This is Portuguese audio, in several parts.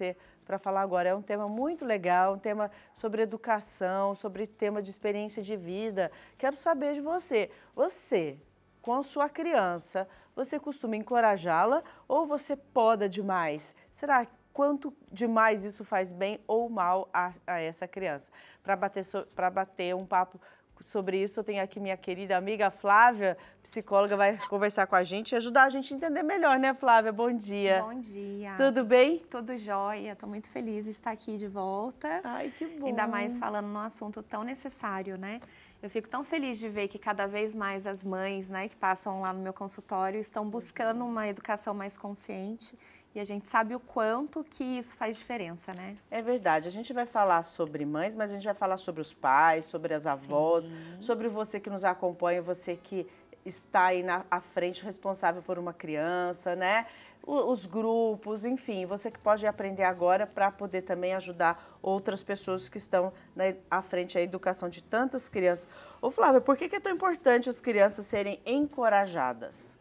você para falar agora. É um tema muito legal, um tema sobre educação, sobre tema de experiência de vida. Quero saber de você. Você, com sua criança, você costuma encorajá-la ou você poda demais? Será que quanto demais isso faz bem ou mal a, a essa criança. Para bater, so, bater um papo sobre isso, eu tenho aqui minha querida amiga Flávia, psicóloga, vai conversar com a gente e ajudar a gente a entender melhor, né, Flávia? Bom dia. Bom dia. Tudo bem? Tudo jóia. Estou muito feliz de estar aqui de volta. Ai, que bom. Ainda mais falando num assunto tão necessário, né? Eu fico tão feliz de ver que cada vez mais as mães, né, que passam lá no meu consultório estão buscando uma educação mais consciente e a gente sabe o quanto que isso faz diferença, né? É verdade. A gente vai falar sobre mães, mas a gente vai falar sobre os pais, sobre as avós, Sim. sobre você que nos acompanha, você que está aí na à frente responsável por uma criança, né? os grupos, enfim, você que pode aprender agora para poder também ajudar outras pessoas que estão na, à frente da educação de tantas crianças. Ô Flávia, por que, que é tão importante as crianças serem encorajadas?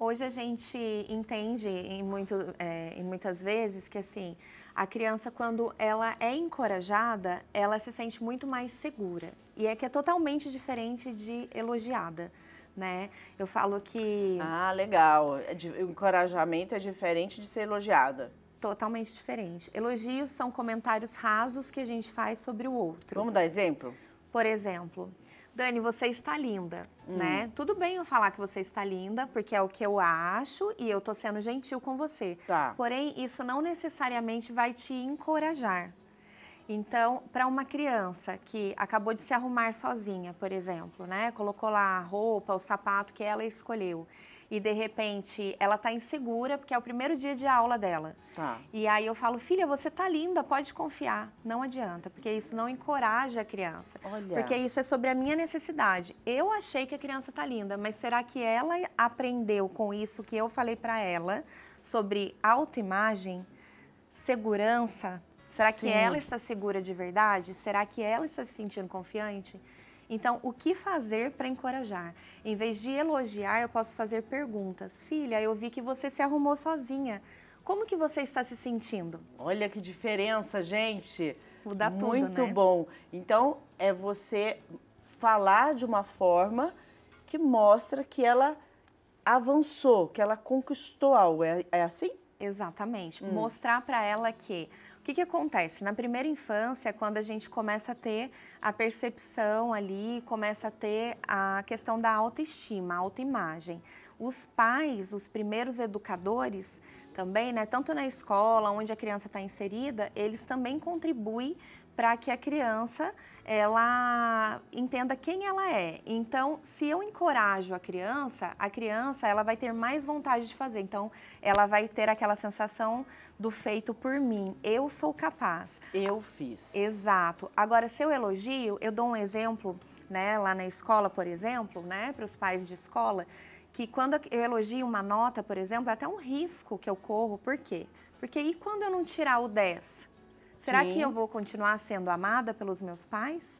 Hoje a gente entende em, muito, é, em muitas vezes que assim a criança quando ela é encorajada ela se sente muito mais segura e é que é totalmente diferente de elogiada. Né? Eu falo que. Ah, legal. O é encorajamento é diferente de ser elogiada. Totalmente diferente. Elogios são comentários rasos que a gente faz sobre o outro. Vamos dar exemplo? Por exemplo, Dani, você está linda, né? hum. né? Tudo bem eu falar que você está linda, porque é o que eu acho e eu tô sendo gentil com você. Tá. Porém, isso não necessariamente vai te encorajar. Então, para uma criança que acabou de se arrumar sozinha, por exemplo, né? Colocou lá a roupa, o sapato que ela escolheu e de repente ela está insegura porque é o primeiro dia de aula dela. Tá. E aí eu falo, filha, você tá linda, pode confiar. Não adianta, porque isso não encoraja a criança. Olha. Porque isso é sobre a minha necessidade. Eu achei que a criança tá linda, mas será que ela aprendeu com isso que eu falei para ela sobre autoimagem, segurança? Será Sim. que ela está segura de verdade? Será que ela está se sentindo confiante? Então, o que fazer para encorajar? Em vez de elogiar, eu posso fazer perguntas. Filha, eu vi que você se arrumou sozinha. Como que você está se sentindo? Olha que diferença, gente. Muda tudo, Muito né? bom. Então, é você falar de uma forma que mostra que ela avançou, que ela conquistou algo. É, é assim? Exatamente. Hum. Mostrar para ela que que, que acontece? Na primeira infância, quando a gente começa a ter a percepção ali, começa a ter a questão da autoestima, autoimagem. Os pais, os primeiros educadores também, né, tanto na escola, onde a criança está inserida, eles também contribuem para que a criança ela entenda quem ela é. Então, se eu encorajo a criança, a criança ela vai ter mais vontade de fazer. Então, ela vai ter aquela sensação do feito por mim. Eu sou capaz. Eu fiz. Exato. Agora, se eu elogio, eu dou um exemplo, né, lá na escola, por exemplo, né, para os pais de escola, que quando eu elogio uma nota, por exemplo, é até um risco que eu corro. Por quê? Porque e quando eu não tirar o 10? Será Sim. que eu vou continuar sendo amada pelos meus pais?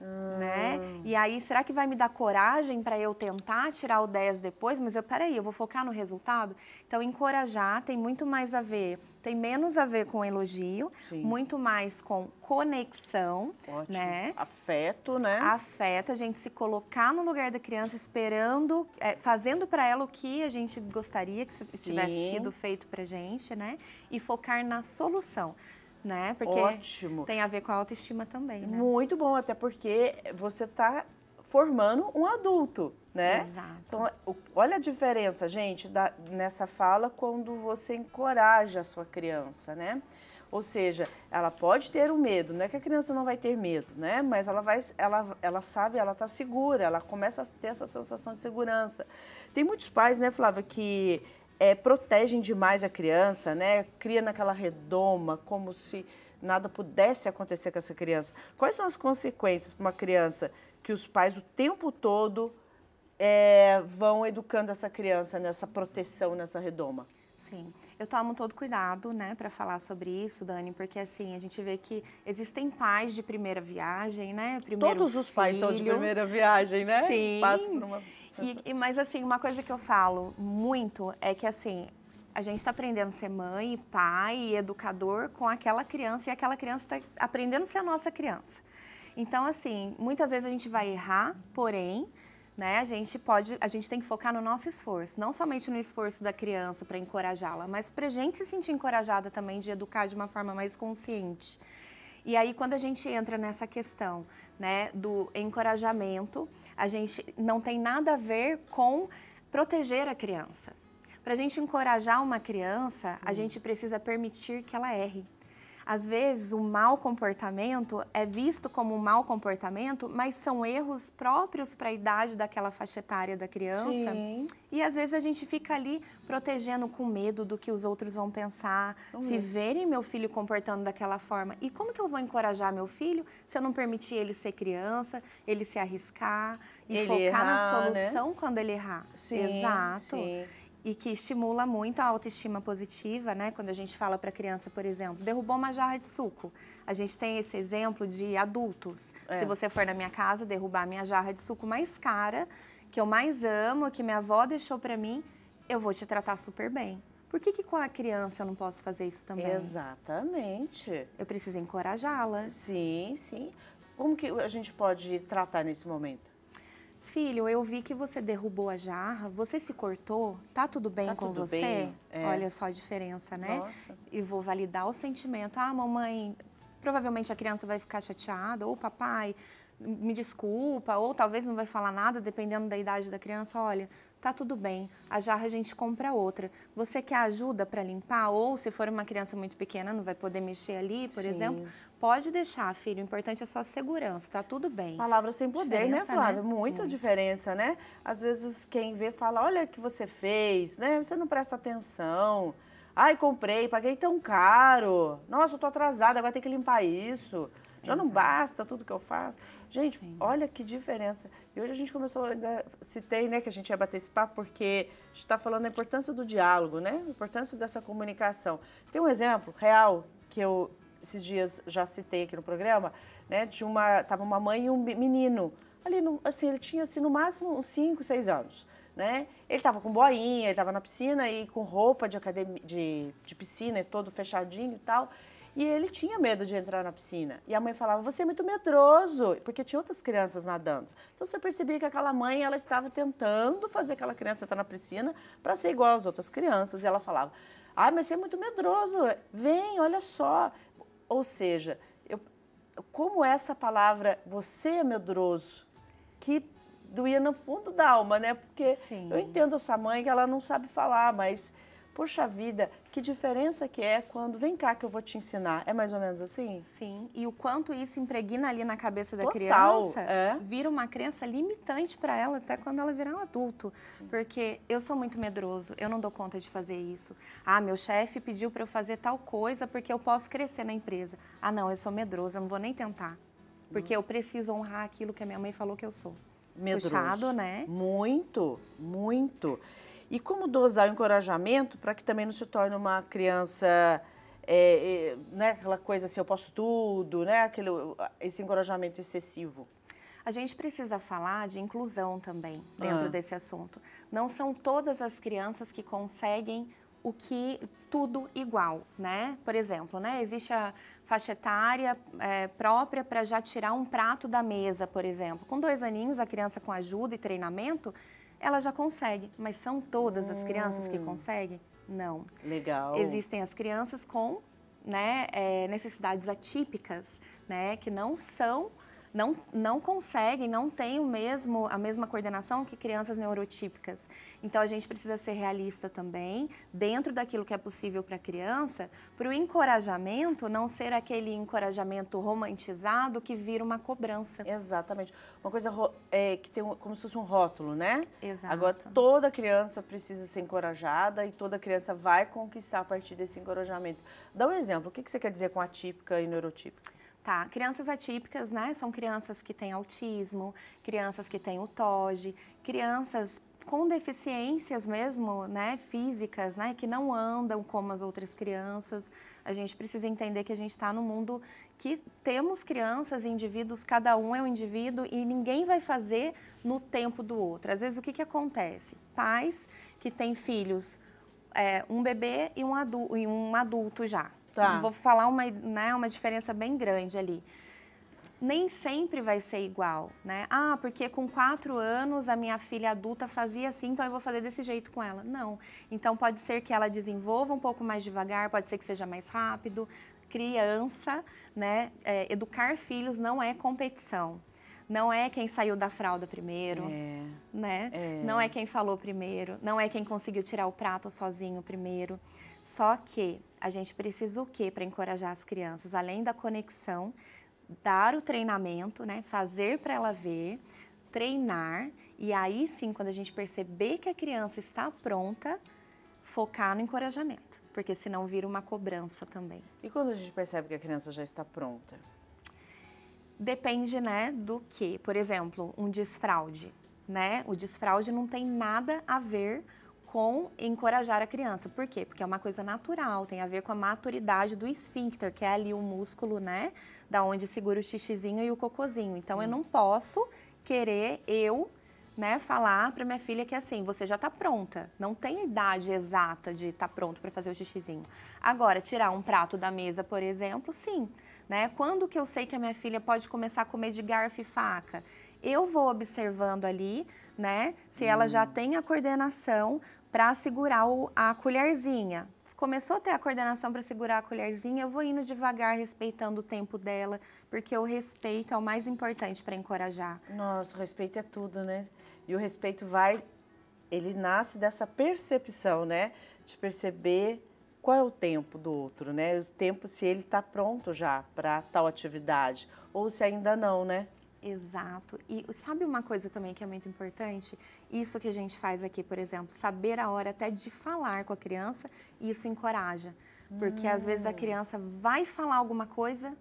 Hum. Né? E aí, será que vai me dar coragem para eu tentar tirar o 10 depois? Mas eu, peraí, eu vou focar no resultado? Então, encorajar tem muito mais a ver, tem menos a ver com elogio, Sim. muito mais com conexão, Ótimo. né? Afeto, né? Afeto, a gente se colocar no lugar da criança, esperando, é, fazendo para ela o que a gente gostaria que Sim. tivesse sido feito pra gente, né? E focar na solução né? Porque Ótimo. tem a ver com a autoestima também, né? Muito bom, até porque você está formando um adulto, né? Exato. Então, olha a diferença, gente, da, nessa fala quando você encoraja a sua criança, né? Ou seja, ela pode ter um medo, não é que a criança não vai ter medo, né? Mas ela vai, ela, ela sabe, ela tá segura, ela começa a ter essa sensação de segurança. Tem muitos pais, né, Flávia, que é, protegem demais a criança, né? Cria naquela redoma, como se nada pudesse acontecer com essa criança. Quais são as consequências para uma criança que os pais o tempo todo é, vão educando essa criança nessa proteção, nessa redoma? Sim, eu tomo todo cuidado, né, para falar sobre isso, Dani, porque assim, a gente vê que existem pais de primeira viagem, né, primeiro Todos os filho. pais são de primeira viagem, né? Sim. Passa por uma... E, e, mas assim, uma coisa que eu falo muito é que assim, a gente está aprendendo a ser mãe, pai, educador com aquela criança e aquela criança está aprendendo a ser a nossa criança. Então, assim, muitas vezes a gente vai errar, porém, né, a gente pode, a gente tem que focar no nosso esforço, não somente no esforço da criança para encorajá-la, mas para a gente se sentir encorajada também de educar de uma forma mais consciente. E aí, quando a gente entra nessa questão né, do encorajamento, a gente não tem nada a ver com proteger a criança. Para a gente encorajar uma criança, a hum. gente precisa permitir que ela erre. Às vezes, o mau comportamento é visto como um mau comportamento, mas são erros próprios para a idade daquela faixa etária da criança. Sim. E às vezes a gente fica ali protegendo com medo do que os outros vão pensar, se verem meu filho comportando daquela forma. E como que eu vou encorajar meu filho se eu não permitir ele ser criança, ele se arriscar e ele focar errar, na né? solução né? quando ele errar? Sim, Exato. Sim e que estimula muito a autoestima positiva, né? Quando a gente fala para a criança, por exemplo, derrubou uma jarra de suco. A gente tem esse exemplo de adultos. É. Se você for na minha casa derrubar a minha jarra de suco mais cara, que eu mais amo, que minha avó deixou para mim, eu vou te tratar super bem. Por que, que com a criança eu não posso fazer isso também? Exatamente. Eu preciso encorajá-la. Sim, sim. Como que a gente pode tratar nesse momento? Filho, eu vi que você derrubou a jarra, você se cortou, tá tudo bem tá com tudo você? Bem, é. Olha só a diferença, né? Nossa. E vou validar o sentimento. Ah, mamãe, provavelmente a criança vai ficar chateada, ou papai, me desculpa, ou talvez não vai falar nada, dependendo da idade da criança, olha, tá tudo bem, a jarra a gente compra outra. Você quer ajuda para limpar? Ou se for uma criança muito pequena, não vai poder mexer ali, por Sim. exemplo, pode deixar, filho. O importante é só a segurança, tá tudo bem. Palavras têm poder, né, diferença, né, Flávia? Né? Muito, Muito diferença, né? Às vezes quem vê fala, olha o que você fez, né? Você não presta atenção. Ai, comprei, paguei tão caro. Nossa, eu tô atrasada, agora tem que limpar isso. Já não basta tudo que eu faço. Gente, Sim. olha que diferença. E hoje a gente começou, ainda citei, né, que a gente ia bater esse papo, porque a gente está falando da importância do diálogo, né? A importância dessa comunicação. Tem um exemplo real que eu esses dias já citei aqui no programa, né? De uma. Tava uma mãe e um menino. Ali, no, assim, ele tinha assim, no máximo uns 5, 6 anos. Né? Ele estava com boinha, ele estava na piscina e com roupa de, academia, de, de piscina, todo fechadinho e tal. E ele tinha medo de entrar na piscina. E a mãe falava: "Você é muito medroso", porque tinha outras crianças nadando. Então você percebia que aquela mãe, ela estava tentando fazer aquela criança entrar na piscina para ser igual às outras crianças, e ela falava: "Ah, mas você é muito medroso. Vem, olha só". Ou seja, eu, como essa palavra "você é medroso" que doía no fundo da alma, né? Porque Sim. eu entendo essa mãe que ela não sabe falar, mas Puxa vida, que diferença que é quando vem cá que eu vou te ensinar. É mais ou menos assim? Sim. E o quanto isso impregna ali na cabeça da Total, criança, é. vira uma crença limitante para ela até quando ela virar um adulto. Sim. Porque eu sou muito medroso, eu não dou conta de fazer isso. Ah, meu chefe pediu para eu fazer tal coisa porque eu posso crescer na empresa. Ah, não, eu sou medroso, eu não vou nem tentar. Porque Nossa. eu preciso honrar aquilo que a minha mãe falou que eu sou. Medroso. Puxado, né? Muito, muito. E como dosar o encorajamento para que também não se torne uma criança, é, é, né, aquela coisa assim, eu posso tudo, né, aquele, esse encorajamento excessivo? A gente precisa falar de inclusão também dentro ah. desse assunto. Não são todas as crianças que conseguem o que tudo igual, né? Por exemplo, né? Existe a faixa etária é, própria para já tirar um prato da mesa, por exemplo. Com dois aninhos, a criança com ajuda e treinamento ela já consegue. Mas são todas as crianças que hum. conseguem? Não. Legal. Existem as crianças com né, é, necessidades atípicas, né, que não são não, não conseguem, não têm o mesmo, a mesma coordenação que crianças neurotípicas. Então, a gente precisa ser realista também, dentro daquilo que é possível para a criança, para o encorajamento não ser aquele encorajamento romantizado que vira uma cobrança. Exatamente. Uma coisa é, que tem como se fosse um rótulo, né? Exato. Agora, toda criança precisa ser encorajada e toda criança vai conquistar a partir desse encorajamento. Dá um exemplo. O que, que você quer dizer com atípica e neurotípica? Tá, crianças atípicas, né? São crianças que têm autismo, crianças que têm o TOG, crianças com deficiências mesmo, né, físicas, né, que não andam como as outras crianças. A gente precisa entender que a gente está no mundo que temos crianças, indivíduos, cada um é um indivíduo e ninguém vai fazer no tempo do outro. Às vezes o que, que acontece? Pais que têm filhos, é, um bebê e um adulto, e um adulto já, Tá. Vou falar uma, né, uma diferença bem grande ali. Nem sempre vai ser igual, né? Ah, porque com quatro anos a minha filha adulta fazia assim, então eu vou fazer desse jeito com ela. Não. Então pode ser que ela desenvolva um pouco mais devagar, pode ser que seja mais rápido. Criança, né? É, educar filhos não é competição. Não é quem saiu da fralda primeiro, é. né? É. Não é quem falou primeiro, não é quem conseguiu tirar o prato sozinho primeiro. Só que a gente precisa o quê para encorajar as crianças? Além da conexão, dar o treinamento, né? Fazer para ela ver, treinar e aí sim, quando a gente perceber que a criança está pronta, focar no encorajamento, porque senão vira uma cobrança também. E quando a gente percebe que a criança já está pronta? depende, né, do que. Por exemplo, um desfraude, né? O desfraude não tem nada a ver com encorajar a criança. Por quê? Porque é uma coisa natural, tem a ver com a maturidade do esfíncter, que é ali o músculo, né, da onde segura o xixizinho e o cocozinho. Então hum. eu não posso querer eu né, falar para minha filha que assim, você já está pronta. Não tem idade exata de estar tá pronto para fazer o xixizinho. Agora, tirar um prato da mesa, por exemplo, sim, né? Quando que eu sei que a minha filha pode começar a comer de garfo e faca? Eu vou observando ali, né, se hum. ela já hum. tem a coordenação para segurar o, a colherzinha, começou a ter a coordenação para segurar a colherzinha, eu vou indo devagar, respeitando o tempo dela, porque o respeito é o mais importante para encorajar. Nossa, o respeito é tudo, né? E o respeito vai, ele nasce dessa percepção, né? De perceber qual é o tempo do outro, né? O tempo se ele está pronto já para tal atividade ou se ainda não, né? Exato. E sabe uma coisa também que é muito importante? Isso que a gente faz aqui, por exemplo, saber a hora até de falar com a criança, isso encoraja. Porque hum. às vezes a hum. criança vai falar alguma coisa,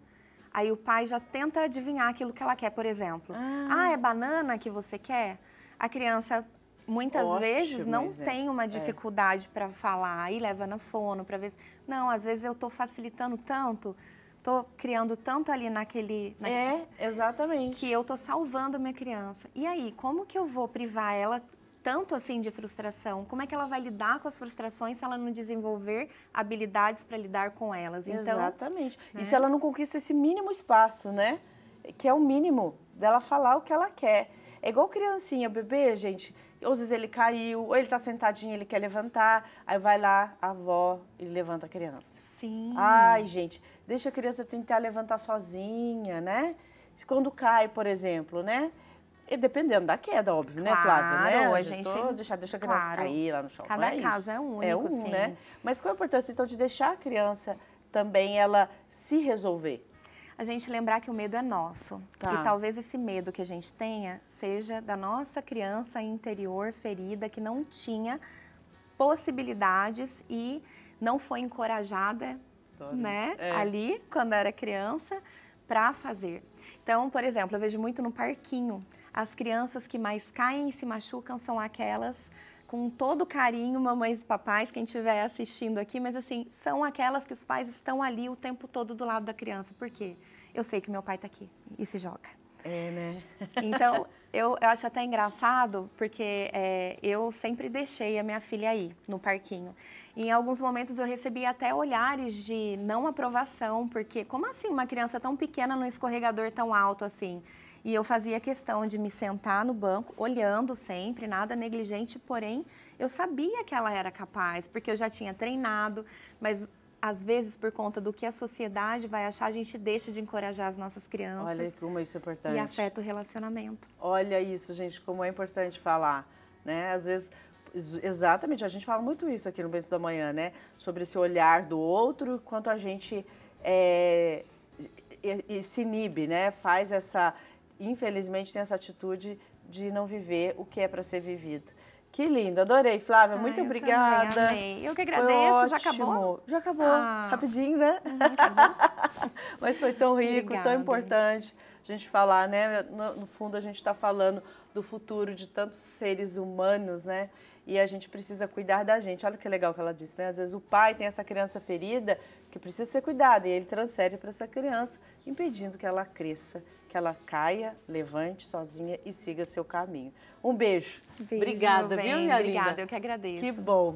aí o pai já tenta adivinhar aquilo que ela quer, por exemplo. Ah, ah é banana que você quer? A criança muitas Ótimo, vezes não tem uma é. dificuldade é. para falar e leva na fono para ver. Não, às vezes eu estou facilitando tanto tô criando tanto ali naquele... É, exatamente. Que eu tô salvando minha criança. E aí, como que eu vou privar ela tanto assim de frustração? Como é que ela vai lidar com as frustrações se ela não desenvolver habilidades para lidar com elas? Então, Exatamente. Né? E se ela não conquista esse mínimo espaço, né? Que é o mínimo dela falar o que ela quer. É igual criancinha, bebê, gente. Ou às vezes ele caiu, ou ele tá sentadinho, ele quer levantar, aí vai lá a avó ele levanta a criança. Sim. Ai, gente, deixa a criança tentar levantar sozinha, né? Quando cai, por exemplo, né? E dependendo da queda, óbvio, claro, né, Flávia? Claro, né? a gente... Tô, deixa, deixa a criança claro. cair lá no chão. Cada é caso é, é único, É um, sim. né? Mas qual a importância, então, de deixar a criança também ela se resolver? A gente lembrar que o medo é nosso. Tá. E talvez esse medo que a gente tenha seja da nossa criança interior ferida que não tinha possibilidades e não foi encorajada né? É. Ali, quando era criança, para fazer. Então, por exemplo, eu vejo muito no parquinho. As crianças que mais caem e se machucam são aquelas com todo carinho, mamães e papais, quem estiver assistindo aqui, mas assim, são aquelas que os pais estão ali o tempo todo do lado da criança. Por quê? Eu sei que meu pai está aqui e se joga. É, né? então, eu, eu, acho até engraçado, porque é, eu sempre deixei a minha filha aí, no parquinho. Em alguns momentos eu recebi até olhares de não aprovação, porque como assim uma criança tão pequena num escorregador tão alto assim? E eu fazia questão de me sentar no banco, olhando sempre, nada negligente, porém eu sabia que ela era capaz, porque eu já tinha treinado, mas às vezes, por conta do que a sociedade vai achar, a gente deixa de encorajar as nossas crianças. Olha como isso é importante. E afeta o relacionamento. Olha isso, gente, como é importante falar. Né? Às vezes Exatamente, a gente fala muito isso aqui no Benço da Manhã, né? Sobre esse olhar do outro, quanto a gente é, e, e se inibe, né? Faz essa, infelizmente, tem essa atitude de não viver o que é para ser vivido. Que lindo, adorei, Flávia, ah, muito eu obrigada. Também, Eu que agradeço, já acabou? Já acabou, ah. rapidinho, né? Uhum, acabou. Mas foi tão rico, obrigada. tão importante a gente falar, né? No, no fundo, a gente está falando do futuro de tantos seres humanos, né? e a gente precisa cuidar da gente. Olha que legal que ela disse, né? Às vezes o pai tem essa criança ferida que precisa ser cuidada e ele transfere para essa criança, impedindo que ela cresça, que ela caia, levante sozinha e siga seu caminho. Um beijo. beijo Obrigada, viu, minha Obrigada, linda? eu que agradeço. Que bom.